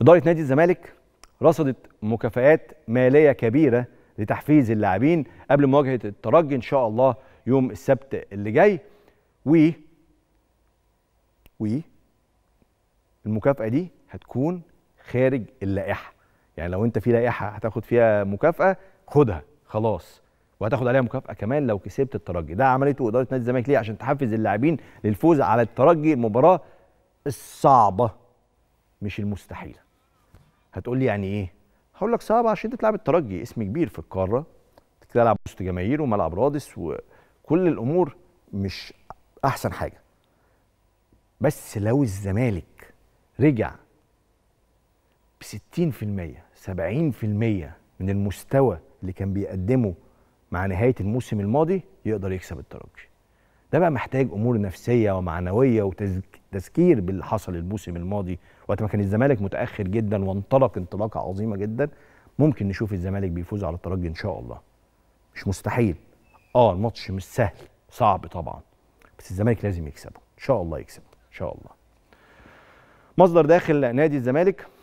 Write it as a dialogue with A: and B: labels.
A: إدارة نادي الزمالك رصدت مكافآت مالية كبيرة لتحفيز اللاعبين قبل مواجهة الترجي إن شاء الله يوم السبت اللي جاي و و المكافأة دي هتكون خارج اللائحة يعني لو أنت في لائحة هتاخد فيها مكافأة خدها خلاص وهتاخد عليها مكافأة كمان لو كسبت الترجي ده عملته إدارة نادي الزمالك ليه عشان تحفز اللاعبين للفوز على الترجي المباراة الصعبة مش المستحيله هتقول لي يعني ايه هقول لك صعب عشان تلعب الترجي اسم كبير في القاره تلعب وسط جماهير وملعب رادس وكل الامور مش احسن حاجه بس لو الزمالك رجع ب 60% 70% من المستوى اللي كان بيقدمه مع نهايه الموسم الماضي يقدر يكسب الترجي ده بقى محتاج امور نفسيه ومعنويه وتزكيه تذكير باللي حصل الموسم الماضي وقت ما كان الزمالك متاخر جدا وانطلق انطلاقه عظيمه جدا ممكن نشوف الزمالك بيفوز على الترجي ان شاء الله مش مستحيل اه الماتش مش سهل صعب طبعا بس الزمالك لازم يكسبه ان شاء الله يكسب ان شاء الله مصدر داخل نادي الزمالك